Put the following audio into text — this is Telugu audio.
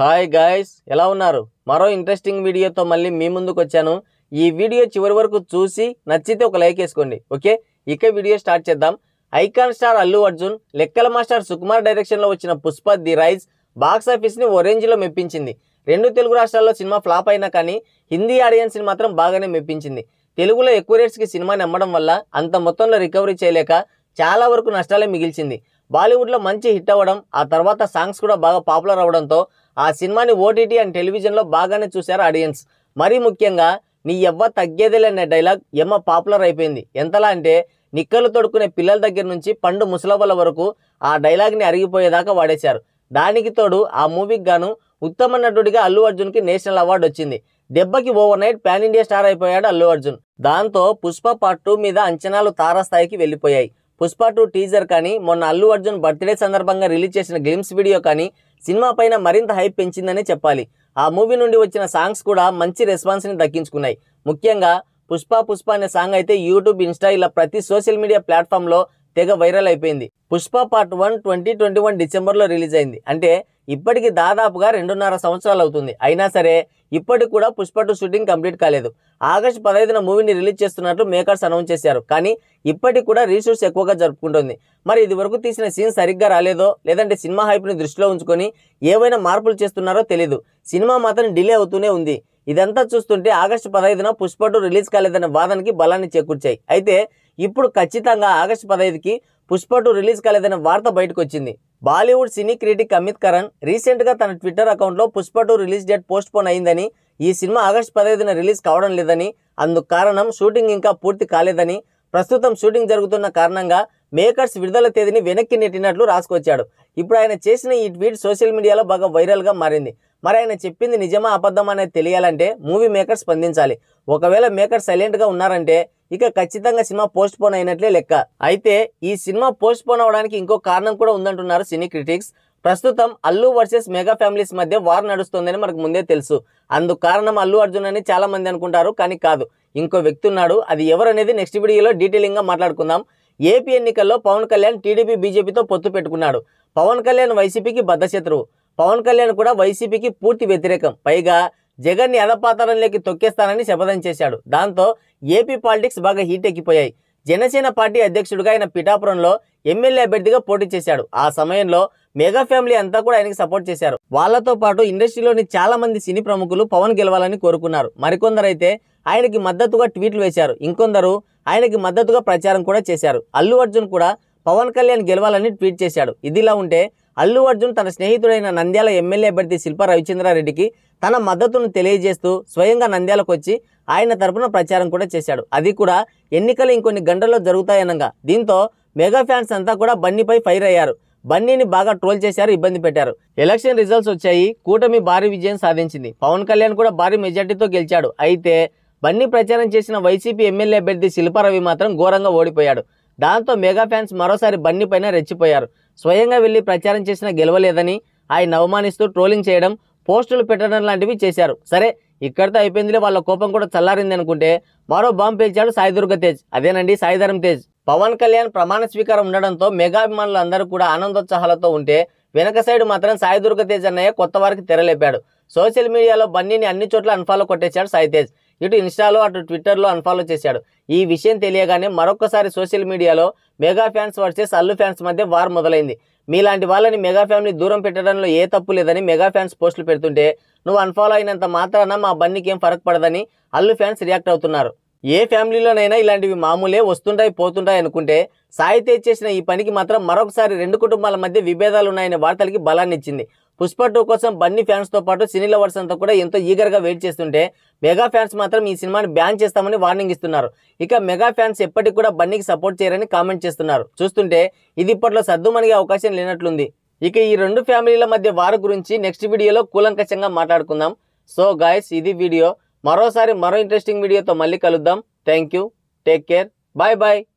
హాయ్ గాయస్ ఎలా ఉన్నారు మరో ఇంట్రెస్టింగ్ వీడియోతో మళ్ళీ మీ ముందుకు వచ్చాను ఈ వీడియో చివరి వరకు చూసి నచ్చితే ఒక లైక్ వేసుకోండి ఓకే ఇక వీడియో స్టార్ట్ చేద్దాం ఐకాన్ స్టార్ అల్లు అర్జున్ లెక్కల మాస్టర్ సుకుమార్ డైరెక్షన్లో వచ్చిన పుష్ప ది రైజ్ బాక్సాఫీస్ని ఓ రేంజ్లో మెప్పించింది రెండు తెలుగు రాష్ట్రాల్లో సినిమా ఫ్లాప్ అయినా కానీ హిందీ ఆడియన్స్ని మాత్రం బాగానే మెప్పించింది తెలుగులో ఎక్కువ రేట్స్కి సినిమాని అమ్మడం వల్ల అంత మొత్తంలో రికవరీ చేయలేక చాలా వరకు నష్టాలే మిగిల్చింది బాలీవుడ్లో మంచి హిట్ అవ్వడం ఆ తర్వాత సాంగ్స్ కూడా బాగా పాపులర్ అవ్వడంతో ఆ సినిమాని ఓటీటీ అండ్ టెలివిజన్లో బాగానే చూశారు ఆడియన్స్ మరీ ముఖ్యంగా నీ ఎవ్వ తగ్గేదేలే అనే డైలాగ్ ఎమ్మ పాపులర్ అయిపోయింది ఎంతలా అంటే నిక్కలు తొడుకునే పిల్లల దగ్గర నుంచి పండు ముసలవల వరకు ఆ డైలాగ్ని అరిగిపోయేదాకా వాడేశారు దానికి తోడు ఆ మూవీకి గాను ఉత్తమ నటుడిగా అల్లు అర్జున్కి నేషనల్ అవార్డు వచ్చింది దెబ్బకి overnight pan India star అయిపోయాడు అల్లు అర్జున్ దాంతో పుష్ప పార్ట్ టూ మీద అంచనాలు తారాస్థాయికి వెళ్ళిపోయాయి పుష్ప టూ టీజర్ కానీ మొన్న అల్లు అర్జున్ బర్త్డే సందర్భంగా రిలీజ్ చేసిన గ్లిమ్స్ వీడియో కానీ సినిమా పైన మరింత హైప్ పెంచిందనే చెప్పాలి ఆ మూవీ నుండి వచ్చిన సాంగ్స్ కూడా మంచి రెస్పాన్స్ని దక్కించుకున్నాయి ముఖ్యంగా పుష్ప పుష్ప అనే సాంగ్ అయితే యూట్యూబ్ ఇన్స్టా ఇలా ప్రతి సోషల్ మీడియా ప్లాట్ఫామ్లో తెగ వైరల్ అయిపోయింది Pushpa part one twenty twenty one డిసెంబర్లో రిలీజ్ అయింది అంటే ఇప్పటికి దాదాపుగా రెండున్నర సంవత్సరాలు అవుతుంది అయినా సరే ఇప్పటికి కూడా పుష్ప టూ షూటింగ్ కంప్లీట్ కాలేదు ఆగస్టు పదహైదున మూవీని రిలీజ్ చేస్తున్నట్లు మేకర్స్ అనౌన్స్ చేశారు కానీ ఇప్పటికి కూడా రీషూట్స్ ఎక్కువగా జరుపుకుంటుంది మరి ఇది వరకు తీసిన సీన్ సరిగ్గా రాలేదో లేదంటే సినిమా హైప్ని దృష్టిలో ఉంచుకొని ఏవైనా మార్పులు చేస్తున్నారో తెలియదు సినిమా మాత్రం డిలే అవుతూనే ఉంది ఇదంతా చూస్తుంటే ఆగస్టు పదహైదున పుష్ప టూ రిలీజ్ కాలేదనే వాదనకి బలాన్ని చేకూర్చాయి అయితే ఇప్పుడు ఖచ్చితంగా ఆగస్టు పదహైదుకి పుష్ప టూ రిలీజ్ కాలేదనే వార్త బయటకు వచ్చింది Bollywood cine critic Amit Karan రీసెంట్గా తన ట్విట్టర్ అకౌంట్లో Pushpa two release date postpone అయిందని ఈ సినిమా ఆగస్టు పదహైదున రిలీజ్ కావడం లేదని అందుకు కారణం షూటింగ్ ఇంకా పూర్తి కాలేదని ప్రస్తుతం షూటింగ్ జరుగుతున్న కారణంగా మేకర్స్ విడుదల తేదీని వెనక్కి నెట్టినట్లు రాసుకొచ్చాడు ఇప్పుడు ఆయన చేసిన ఈ ట్వీట్ సోషల్ మీడియాలో బాగా వైరల్గా మారింది మరి ఆయన చెప్పింది నిజమా అబద్ధమా అనేది తెలియాలంటే మూవీ మేకర్స్ స్పందించాలి ఒకవేళ మేకర్స్ సైలెంట్గా ఉన్నారంటే ఇక ఖచ్చితంగా సినిమా పోస్ట్ పోన్ అయినట్లే లెక్క అయితే ఈ సినిమా పోస్ట్ పోన్ అవడానికి ఇంకో కారణం కూడా ఉందంటున్నారు సినీ క్రిటిక్స్ ప్రస్తుతం అల్లు వర్సెస్ మెగా ఫ్యామిలీస్ మధ్య వార్ నడుస్తుందని మనకు ముందే తెలుసు అందుకు కారణం అల్లు అర్జున్ అని చాలా మంది అనుకుంటారు కానీ కాదు ఇంకో వ్యక్తి ఉన్నాడు అది ఎవరనేది నెక్స్ట్ వీడియోలో గా మాట్లాడుకుందాం ఏపీ ఎన్నికల్లో పవన్ కళ్యాణ్ టీడీపీ బీజేపీతో పొత్తు పెట్టుకున్నాడు పవన్ కళ్యాణ్ వైసీపీకి బద్దశత్రువు పవన్ కళ్యాణ్ కూడా వైసీపీకి పూర్తి వ్యతిరేకం పైగా జగన్ని అధపాతరంలోకి తొక్కేస్తానని శపథం చేశాడు దాంతో ఏపీ పాలిటిక్స్ బాగా హీట్ ఎక్కిపోయాయి జనసేన పార్టీ అధ్యక్షుడిగా ఆయన పిఠాపురంలో ఎమ్మెల్యే అభ్యర్థిగా పోటీ చేశాడు ఆ సమయంలో మెగా ఫ్యామిలీ అంతా కూడా ఆయనకి సపోర్ట్ చేశారు వాళ్లతో పాటు ఇండస్ట్రీలోని చాలా మంది సినీ ప్రముఖులు పవన్ గెలవాలని కోరుకున్నారు మరికొందరైతే ఆయనకి మద్దతుగా ట్వీట్లు వేశారు ఇంకొందరు ఆయనకి మద్దతుగా ప్రచారం కూడా చేశారు అల్లు అర్జున్ కూడా పవన్ కళ్యాణ్ గెలవాలని ట్వీట్ చేశాడు ఇదిలా ఉంటే అల్లు అర్జున్ తన స్నేహితుడైన నంద్యాల ఎమ్మెల్యే అభ్యర్థి శిల్ప రవిచంద్రారెడ్డికి తన మద్దతును తెలియజేస్తూ స్వయంగా నంద్యాలకు వచ్చి ఆయన తరపున ప్రచారం కూడా చేశాడు అది కూడా ఎన్నికలు ఇంకొన్ని గంటల్లో జరుగుతాయనగా దీంతో మెగా ఫ్యాన్స్ అంతా కూడా బన్నీపై ఫైర్ అయ్యారు బన్నీని బాగా ట్రోల్ చేశారు ఇబ్బంది పెట్టారు ఎలక్షన్ రిజల్ట్స్ వచ్చాయి కూటమి భారీ విజయం సాధించింది పవన్ కళ్యాణ్ కూడా భారీ మెజార్టీతో గెలిచాడు అయితే బన్నీ ప్రచారం చేసిన వైసీపీ ఎమ్మెల్యే అభ్యర్థి శిల్పారవి మాత్రం ఘోరంగా ఓడిపోయాడు దాంతో మెగా ఫ్యాన్స్ మరోసారి బన్నీ పైన రెచ్చిపోయారు స్వయంగా వెళ్ళి ప్రచారం చేసినా గెలవలేదని ఆయన అవమానిస్తూ ట్రోలింగ్ చేయడం పోస్టులు పెట్టడం లాంటివి చేశారు సరే ఇక్కడితో అయిపోయిందిలే వాళ్ళ కోపం కూడా చల్లారింది అనుకుంటే మరో బాంబు పేల్చాడు సాయిదుర్గ తేజ్ అదేనండి సాయిధరం తేజ్ పవన్ కళ్యాణ్ ప్రమాణ స్వీకారం ఉండడంతో మెగాభిమానులు అందరూ కూడా ఆనందోత్సాహాలతో ఉంటే వెనక సైడ్ మాత్రం సాయిదుర్గ తేజ్ అన్నయ్య కొత్త వారికి తెరలేపాడు సోషల్ మీడియాలో బన్నీని అన్ని చోట్ల అన్ఫాలో కొట్టేశాడు సాయి తేజ్ ఇటు ఇన్స్టాలో అటు ట్విట్టర్లో అన్ఫాలో చేశాడు ఈ విషయం తెలియగానే మరొకసారి సోషల్ మీడియాలో mega fans versus Allu fans మధ్య వార్ మొదలైంది మీలాంటి వాళ్ళని మెగా ఫ్యామిలీ దూరం పెట్టడంలో ఏ తప్పు లేదని మెగా ఫ్యాన్స్ పోస్టులు పెడుతుంటే నువ్వు అన్ఫాలో అయినంత మాత్రాన మా బన్నీకి ఏం ఫరక్ పడదని అల్లు ఫ్యాన్స్ రియాక్ట్ అవుతున్నారు ఏ ఫ్యామిలీలోనైనా ఇలాంటివి మామూలే వస్తుంటాయి పోతుంటాయి అనుకుంటే సాయి చేసిన ఈ పనికి మాత్రం మరొకసారి రెండు కుటుంబాల మధ్య విభేదాలు ఉన్నాయనే వార్తలకి బలాన్నిచ్చింది పుష్ప టూ కోసం బన్నీ ఫ్యాన్స్తో పాటు సినీ లవర్స్ అంతా కూడా ఎంతో ఈగర్గా వెయిట్ చేస్తుంటే మెగా ఫ్యాన్స్ మాత్రం ఈ సినిమాని బ్యాన్ చేస్తామని వార్నింగ్ ఇస్తున్నారు ఇక మెగా ఫ్యాన్స్ ఎప్పటికి కూడా బన్నీకి సపోర్ట్ చేయరని కామెంట్ చేస్తున్నారు చూస్తుంటే ఇది ఇప్పట్లో సర్దుమనిగే అవకాశం లేనట్లుంది ఇక ఈ రెండు ఫ్యామిలీల మధ్య వారు గురించి నెక్స్ట్ వీడియోలో కూలంకషంగా మాట్లాడుకుందాం సో గాయస్ ఇది వీడియో మరోసారి మరో ఇంట్రెస్టింగ్ వీడియోతో మళ్ళీ కలుద్దాం thank you take care bye bye